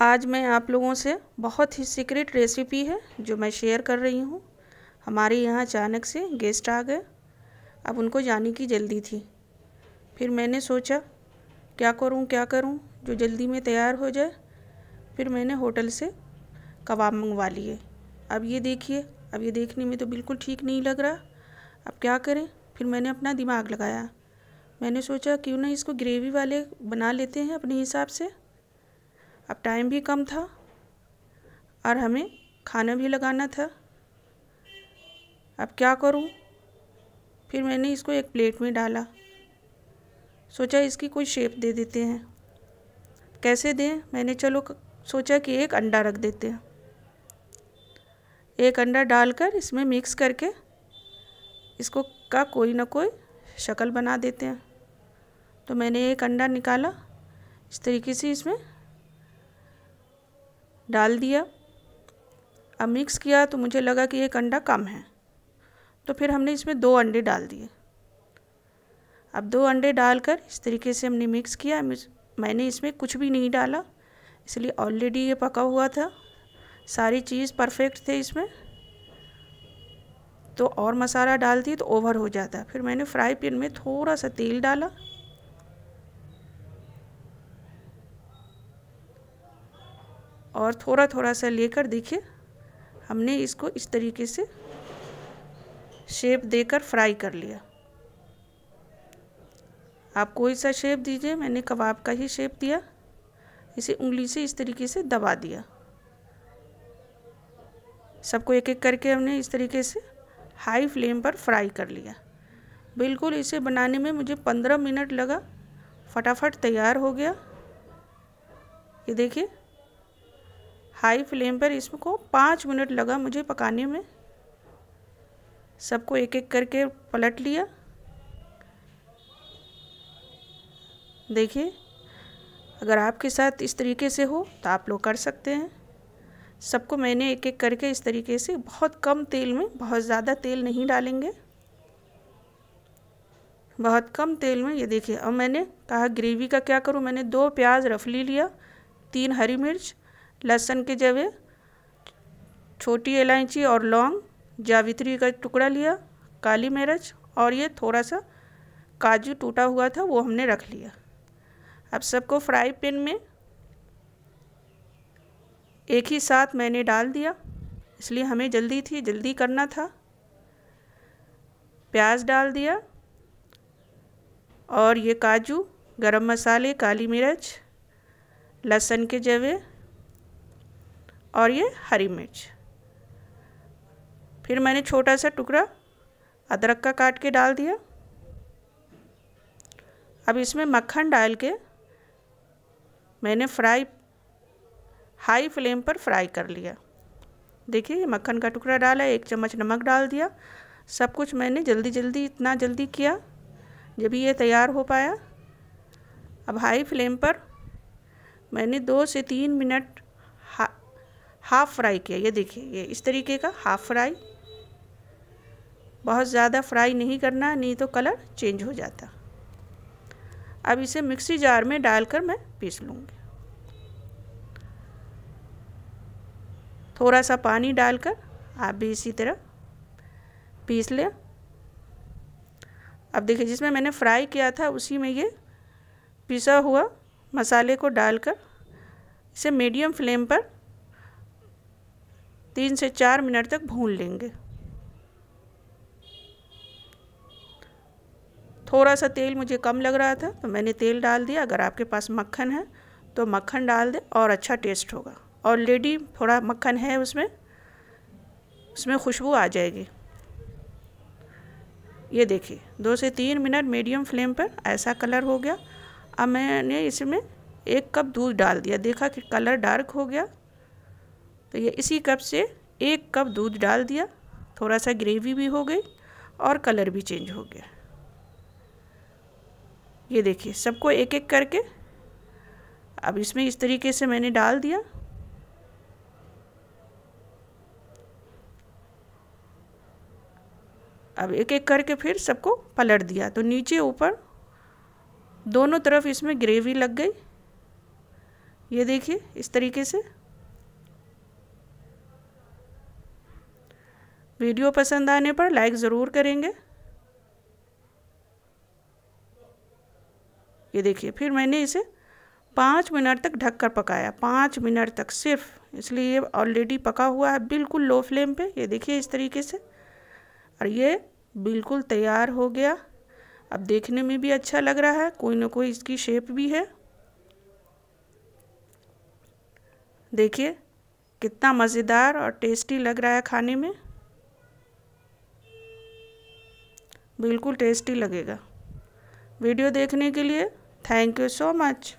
आज मैं आप लोगों से बहुत ही सीक्रेट रेसिपी है जो मैं शेयर कर रही हूँ हमारे यहाँ अचानक से गेस्ट आ गए अब उनको जाने की जल्दी थी फिर मैंने सोचा क्या करूँ क्या करूँ जो जल्दी में तैयार हो जाए फिर मैंने होटल से कबाब मंगवा लिए अब ये देखिए अब ये देखने में तो बिल्कुल ठीक नहीं लग रहा अब क्या करें फिर मैंने अपना दिमाग लगाया मैंने सोचा क्यों ना इसको ग्रेवी वाले बना लेते हैं अपने हिसाब से अब टाइम भी कम था और हमें खाना भी लगाना था अब क्या करूं? फिर मैंने इसको एक प्लेट में डाला सोचा इसकी कोई शेप दे देते हैं कैसे दें मैंने चलो सोचा कि एक अंडा रख देते हैं एक अंडा डालकर इसमें मिक्स करके इसको का कोई ना कोई शक्ल बना देते हैं तो मैंने एक अंडा निकाला इस तरीके से इसमें डाल दिया अब मिक्स किया तो मुझे लगा कि एक अंडा कम है तो फिर हमने इसमें दो अंडे डाल दिए अब दो अंडे डालकर इस तरीके से हमने मिक्स किया मैंने इसमें कुछ भी नहीं डाला इसलिए ऑलरेडी ये पका हुआ था सारी चीज़ परफेक्ट थे इसमें तो और मसाला डाल दिए तो ओवर हो जाता फिर मैंने फ्राई पैन में थोड़ा सा तेल डाला और थोड़ा थोड़ा सा लेकर देखिए हमने इसको इस तरीके से शेप देकर फ्राई कर लिया आप कोई सा शेप दीजिए मैंने कबाब का ही शेप दिया इसे उंगली से इस तरीके से दबा दिया सबको एक एक करके हमने इस तरीके से हाई फ्लेम पर फ्राई कर लिया बिल्कुल इसे बनाने में मुझे पंद्रह मिनट लगा फटाफट तैयार हो गया ये देखिए हाई फ्लेम पर इसको पाँच मिनट लगा मुझे पकाने में सबको एक एक करके पलट लिया देखिए अगर आपके साथ इस तरीके से हो तो आप लोग कर सकते हैं सबको मैंने एक एक करके इस तरीके से बहुत कम तेल में बहुत ज़्यादा तेल नहीं डालेंगे बहुत कम तेल में ये देखिए अब मैंने कहा ग्रेवी का क्या करूँ मैंने दो प्याज रफली लिया तीन हरी मिर्च लहसन के जवे छोटी इलायची और लौंग जावित्री का टुकड़ा लिया काली मिर्च और ये थोड़ा सा काजू टूटा हुआ था वो हमने रख लिया अब सबको फ्राई पैन में एक ही साथ मैंने डाल दिया इसलिए हमें जल्दी थी जल्दी करना था प्याज डाल दिया और ये काजू गरम मसाले काली मिर्च लहसन के जवे और ये हरी मिर्च फिर मैंने छोटा सा टुकड़ा अदरक का काट के डाल दिया अब इसमें मक्खन डाल के मैंने फ्राई हाई फ्लेम पर फ्राई कर लिया देखिए मक्खन का टुकड़ा डाला एक चम्मच नमक डाल दिया सब कुछ मैंने जल्दी जल्दी इतना जल्दी किया जब ये तैयार हो पाया अब हाई फ्लेम पर मैंने दो से तीन मिनट हाफ़ फ्राई किया ये देखिए ये इस तरीके का हाफ़ फ्राई बहुत ज़्यादा फ्राई नहीं करना नहीं तो कलर चेंज हो जाता अब इसे मिक्सी जार में डालकर मैं पीस लूँगी थोड़ा सा पानी डालकर आप भी इसी तरह पीस लें अब देखिए जिसमें मैंने फ्राई किया था उसी में ये पिसा हुआ मसाले को डालकर इसे मीडियम फ्लेम पर तीन से चार मिनट तक भून लेंगे थोड़ा सा तेल मुझे कम लग रहा था तो मैंने तेल डाल दिया अगर आपके पास मक्खन है तो मक्खन डाल दें और अच्छा टेस्ट होगा ऑलरेडी थोड़ा मक्खन है उसमें उसमें खुशबू आ जाएगी ये देखिए दो से तीन मिनट मीडियम फ्लेम पर ऐसा कलर हो गया अब मैंने इसमें एक कप दूध डाल दिया देखा कि कलर डार्क हो गया तो ये इसी कप से एक कप दूध डाल दिया थोड़ा सा ग्रेवी भी हो गई और कलर भी चेंज हो गया ये देखिए सबको एक एक करके अब इसमें इस तरीके से मैंने डाल दिया अब एक एक करके फिर सबको पलट दिया तो नीचे ऊपर दोनों तरफ इसमें ग्रेवी लग गई ये देखिए इस तरीके से वीडियो पसंद आने पर लाइक ज़रूर करेंगे ये देखिए फिर मैंने इसे पाँच मिनट तक ढककर पकाया पाँच मिनट तक सिर्फ इसलिए ये ऑलरेडी पका हुआ है बिल्कुल लो फ्लेम पे ये देखिए इस तरीके से और ये बिल्कुल तैयार हो गया अब देखने में भी अच्छा लग रहा है कोई ना कोई इसकी शेप भी है देखिए कितना मज़ेदार और टेस्टी लग रहा है खाने में बिल्कुल टेस्टी लगेगा वीडियो देखने के लिए थैंक यू सो मच